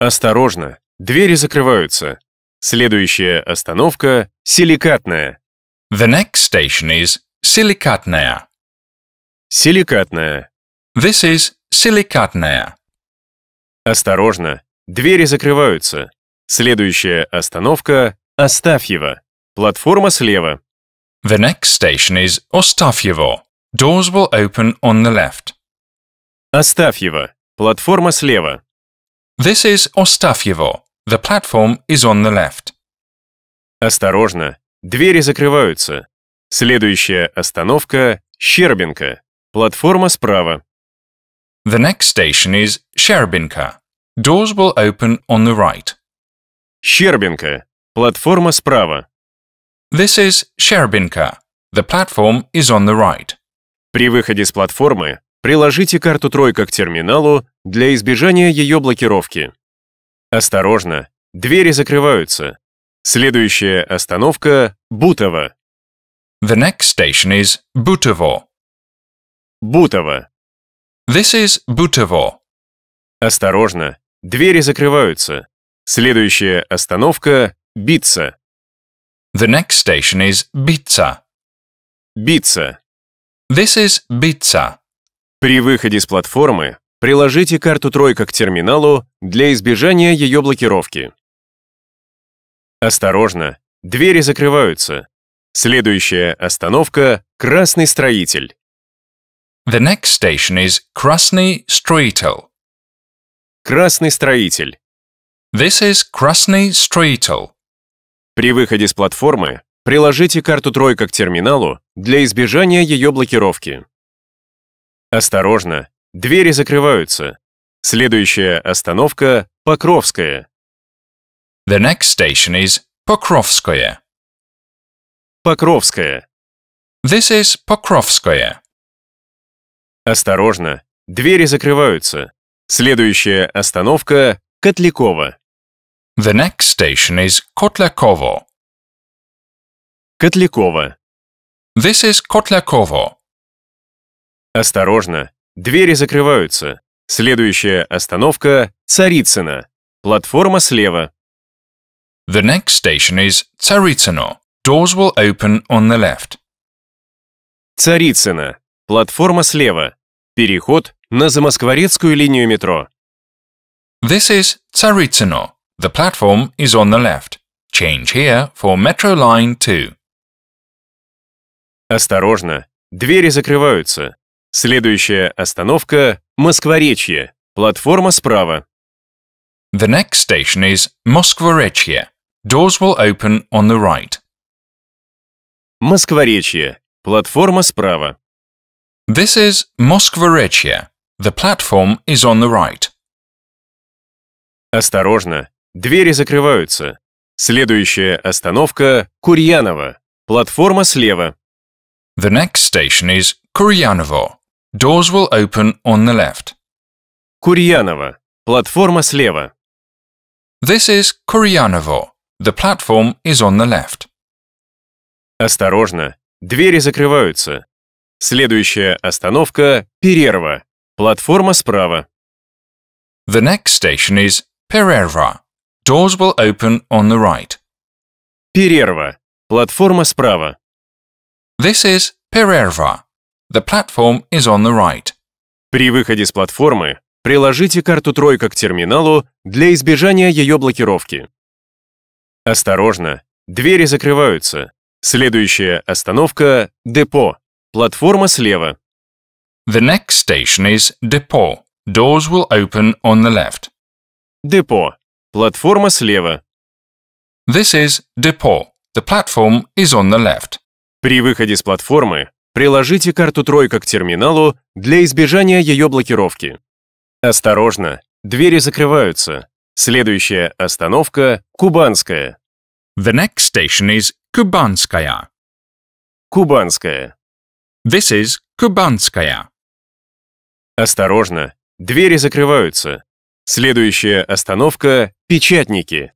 Осторожно, двери закрываются. Следующая остановка – силикатная. The next station is силикатная. Силикатная. This is силикатная. Осторожно, двери закрываются. Следующая остановка – Астафьево. Платформа слева. The next station is Остафьево. Doors will open on the left. Astafьево. Платформа слева. This is Ostafyevo. The platform is on the left. Осторожно. Двери закрываются. Следующая остановка – Щербинка. Платформа справа. The next station is Щербинка. Doors will open on the right. Щербинка. Платформа справа. This is Щербинка. The platform is on the right. При выходе с платформы приложите карту «Тройка» к терминалу для избежания ее блокировки. Осторожно, двери закрываются. Следующая остановка — Бутово. The next station is Butovo. Бутово. This is Butovo. Осторожно, двери закрываются. Следующая остановка — Битца. The next station is Битца. Битца. This is pizza. При выходе с платформы приложите карту «Тройка» к терминалу для избежания ее блокировки. Осторожно, двери закрываются. Следующая остановка – «Красный строитель». The next station is «Красный строитель». «Красный строитель». This is «Красный строитель». При выходе с платформы Приложите карту «Тройка» к терминалу для избежания ее блокировки. Осторожно, двери закрываются. Следующая остановка – Покровская. The next station is Покровская. Покровская. This is Покровская. Осторожно, двери закрываются. Следующая остановка – Котлякова. The next station is Котляково. Котлякова. This is Kotlakova. Осторожно, двери закрываются. Следующая остановка – Царицына. Платформа слева. The next station is Царицыно. Doors will open on the left. Царицына. Платформа слева. Переход на Замоскворецкую линию метро. This is Царицыно. The platform is on the left. Change here for Metro Line 2. Осторожно, двери закрываются. Следующая остановка – Москворечье, платформа справа. The next station is Moskvorechye. Doors will open on the right. Москворечье, платформа справа. This is Moskvorechye. The platform is on the right. Осторожно, двери закрываются. Следующая остановка – Курьянова, платформа слева. The next station is Kurjanovo. Doors will open on the left. Kurjanovo. Платформа слева. This is Kurjanovo. The platform is on the left. Осторожно, двери закрываются. Следующая остановка – Перерва. Платформа справа. The next station is Перерва. Doors will open on the right. Перерва. Платформа справа. This is Pererva. The platform is on the right. При выходе с платформы приложите карту «Тройка» к терминалу для избежания ее блокировки. Осторожно, двери закрываются. Следующая остановка – депо, платформа слева. The next station is Depot. Doors will open on the left. Депо, платформа слева. This is Depot. The platform is on the left. При выходе с платформы приложите карту «Тройка» к терминалу для избежания ее блокировки. Осторожно, двери закрываются. Следующая остановка — Кубанская. The next station is Кубанская. Кубанская. This is Кубанская. Осторожно, двери закрываются. Следующая остановка — Печатники.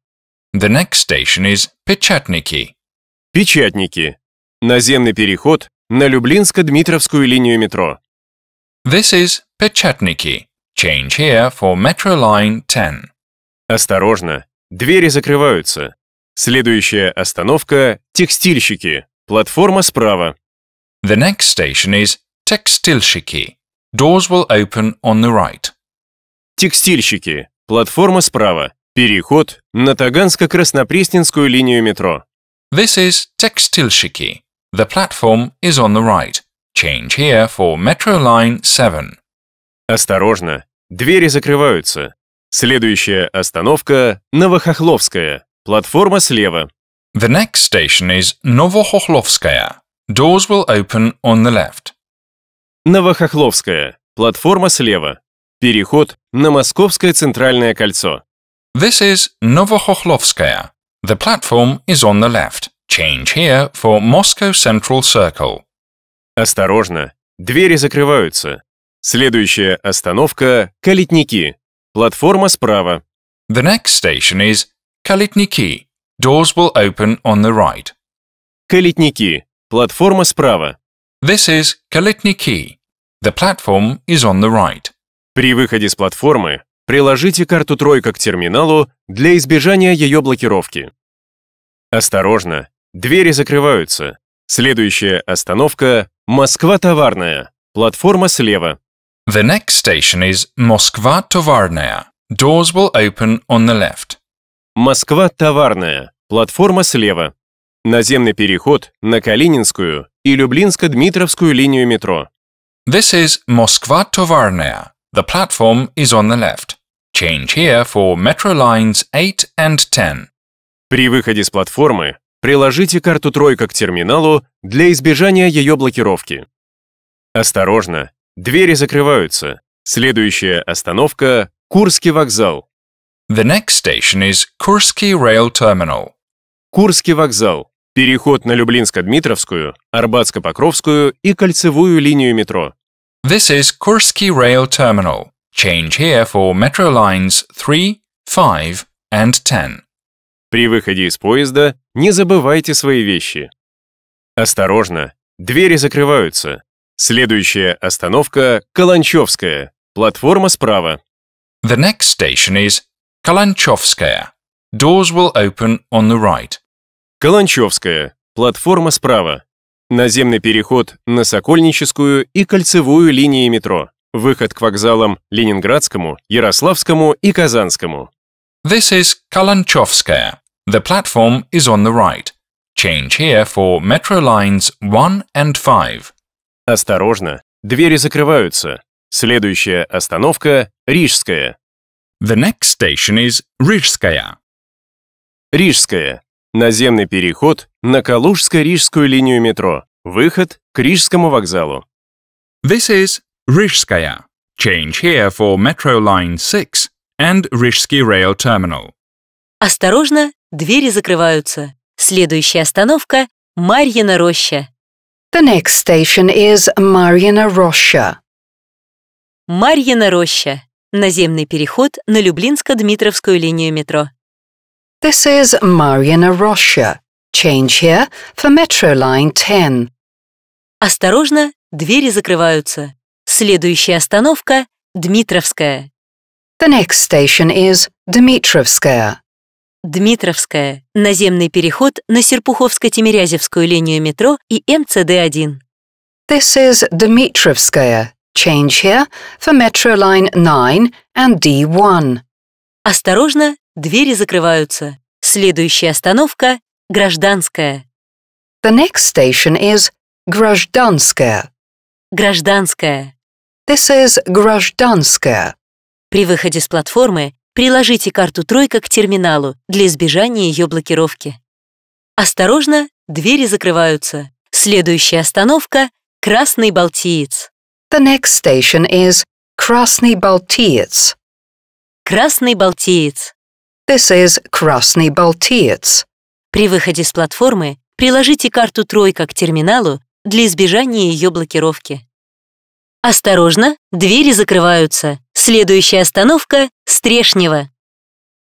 The next station is Печатники. Печатники. Наземный переход на Люблинско-Дмитровскую линию метро. This is Печатники. Change here for Metro Line 10. Осторожно, двери закрываются. Следующая остановка – текстильщики, платформа справа. The next station is Текстильщики. Doors will open on the right. Текстильщики, платформа справа, переход на Таганско-Краснопресненскую линию метро. This is Текстильщики. The platform is on the right. Change here for Metro Line 7. Осторожно, двери закрываются. Следующая остановка – Новохохловская. Платформа слева. The next station is Новохохловская. Doors will open on the left. Новохохловская. Платформа слева. Переход на Московское центральное кольцо. This is Новохохловская. The platform is on the left. Change here for Moscow Central Circle. Осторожно, двери закрываются. Следующая остановка – Калитники. Платформа справа. The next station is Калитники. Doors will open on the right. Калитники. Платформа справа. This is Калитники. The platform is on the right. При выходе с платформы приложите карту тройка к терминалу для избежания ее блокировки. Осторожно, Двери закрываются. Следующая остановка – Москва Товарная. Платформа слева. The next station is Москва Товарная. Doors will open on the left. Москва Товарная. Платформа слева. Наземный переход на Калининскую и Люблинско-Дмитровскую линию метро. This is Москва Товарная. The platform is on the left. Change here for metro lines 8 and 10. При выходе с платформы Приложите карту «Тройка» к терминалу для избежания ее блокировки. Осторожно, двери закрываются. Следующая остановка – Курский вокзал. The next station is Kursky Rail Terminal. Курский вокзал. Переход на Люблинско-Дмитровскую, Арбатско-Покровскую и кольцевую линию метро. This is Kursky Rail Terminal. Change here for metro lines 3, 5 and 10. При выходе из поезда не забывайте свои вещи. Осторожно, двери закрываются. Следующая остановка – Каланчевская, платформа справа. The next station is Каланчевская. Doors will open on the right. Каланчевская, платформа справа. Наземный переход на Сокольническую и Кольцевую линии метро. Выход к вокзалам Ленинградскому, Ярославскому и Казанскому. This is Kalanchovskaya. The platform is on the right. Change here for metro lines 1 and 5. Осторожно, двери закрываются. Следующая остановка – Рижская. The next station is Рижская. Рижская – наземный переход на Калужско-Рижскую линию метро. Выход к Рижскому вокзалу. This is Рижская. Change here for metro line 6 and Рижский rail terminal. Осторожно, двери закрываются. Следующая остановка – Марьина роща. The next station is Marjana Роща. Марьина роща – наземный переход на Люблинско-Дмитровскую линию метро. This is Marjana Роща. Change here for Metro Line 10. Осторожно, двери закрываются. Следующая остановка – Дмитровская. The next station is Dmitrovskaya. Дмитровская – наземный переход на Серпуховско-Тимирязевскую линию метро и МЦД-1. This is Dmitrovskaya. Change here for Metro Line 9 and D1. Осторожно, двери закрываются. Следующая остановка – Гражданская. The next station is Гражданская. Гражданская. This is Гражданская. При выходе с платформы приложите карту «Тройка» к терминалу для избежания ее блокировки. Осторожно, двери закрываются. Следующая остановка — Красный Балтиец. The next station is Красный Балтиец. Красный Балтиец. This is Красный Балтиец. При выходе с платформы приложите карту «Тройка» к терминалу для избежания ее блокировки. Осторожно, двери закрываются. Следующая остановка — Стрешнево.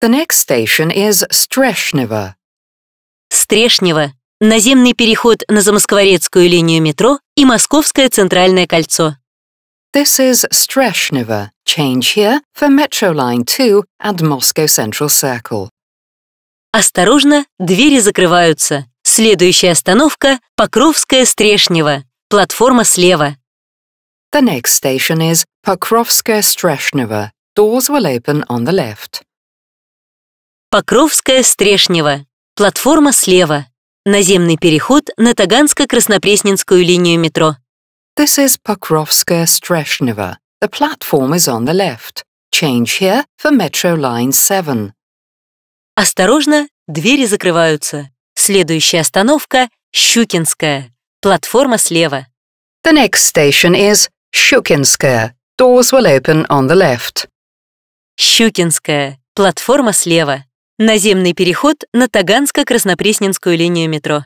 The next station is Stрешnevo. Стрешнево — наземный переход на Замоскворецкую линию метро и Московское центральное кольцо. This is Streshneva. Change here for Metro Line 2 and Moscow Central Circle. Осторожно, двери закрываются. Следующая остановка — Покровская Стрешнево. Платформа слева. The next station is Покровская Streshneva. Doors will open on the left. Покровская Стрешнева. Платформа слева. Наземный переход на Таганско-Краснопресненскую линию метро. This is Покровская Streshneva. The platform is on the left. Change here for Metro Line 7. Осторожно, двери закрываются. Следующая остановка — Щукинская. Платформа слева. The next station is Щукинская. Doors will open on the left. Щукинская. Платформа слева. Наземный переход на Таганско-Краснопресненскую линию метро.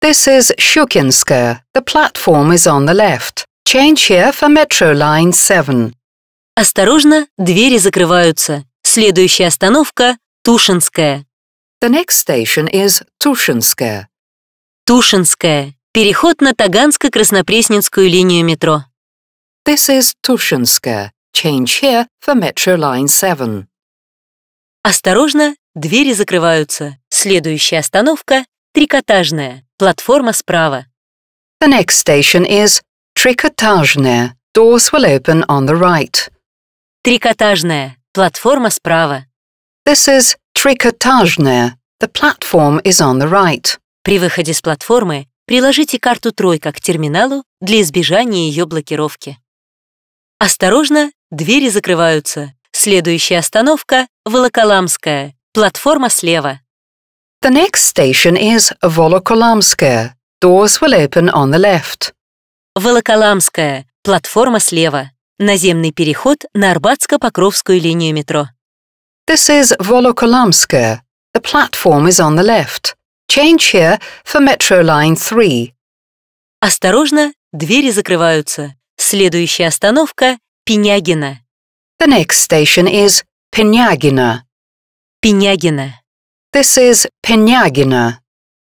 This is Shukinskaya. The platform is on the left. Change here for Metro Line 7. Осторожно, двери закрываются. Следующая остановка — Тушинская. The next station is Тушинская. Тушинская. Переход на Таганско-Краснопресненскую линию метро. This is Tushinska. Change here for Metro Line 7. Осторожно, двери закрываются. Следующая остановка — трикотажная, платформа справа. The next station is Tricotажная. Doors will open on the right. Трикотажная, платформа справа. This is Tricotажная. The platform is on the right. При выходе с платформы приложите карту «тройка» к терминалу для избежания ее блокировки. Осторожно, двери закрываются. Следующая остановка — Волоколамская. Платформа слева. The next station is Волоколамская. Doors will open on the left. Волоколамская. Платформа слева. Наземный переход на Арбатско-Покровскую линию метро. This is Volokholamskaya. The platform is on the left. Change here for Metro Line 3. Осторожно, двери закрываются. Следующая остановка — Пенягина. The next station is Пенягина. Пенягина. This is Пенягина.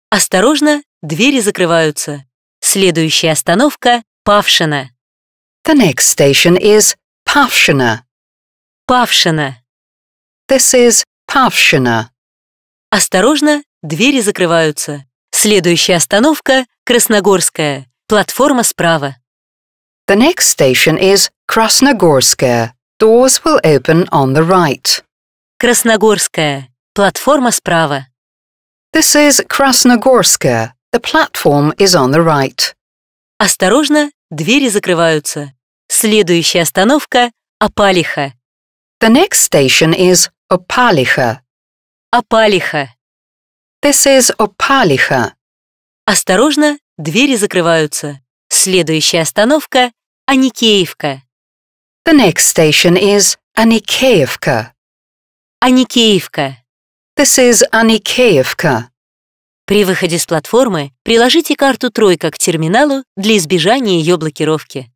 Осторожно, двери закрываются. Следующая остановка — Павшина. The next station is Павшина. Павшина. This is Павшина. Осторожно, двери закрываются. Следующая остановка — Красногорская. Платформа справа. The next station is Krasnogorskaya. Doors will open on the right. Krasnogorskaya. Платформа справа. This is Krasnogorskaya. The platform is on the right. Осторожно, двери закрываются. Следующая остановка – Апалиха. The next station is Opalicha. Апалиха. This is Opalicha. Осторожно, двери закрываются. Следующая остановка — Аникеевка. The next station is Аникеевка. Аникеевка. This is Аникеевка. При выходе с платформы приложите карту «Тройка» к терминалу для избежания ее блокировки.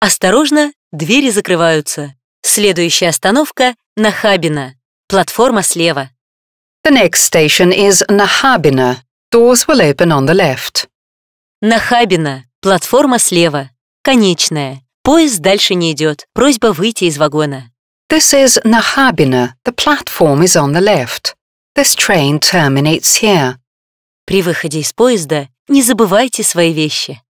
Осторожно, двери закрываются. Следующая остановка — Нахабина. Платформа слева. The next station is Нахабина. Doors will open on the left. Нахабина. Платформа слева. Конечная. Поезд дальше не идет. Просьба выйти из вагона. This is Nahabina. The platform is on the left. This train terminates here. При выходе из поезда не забывайте свои вещи.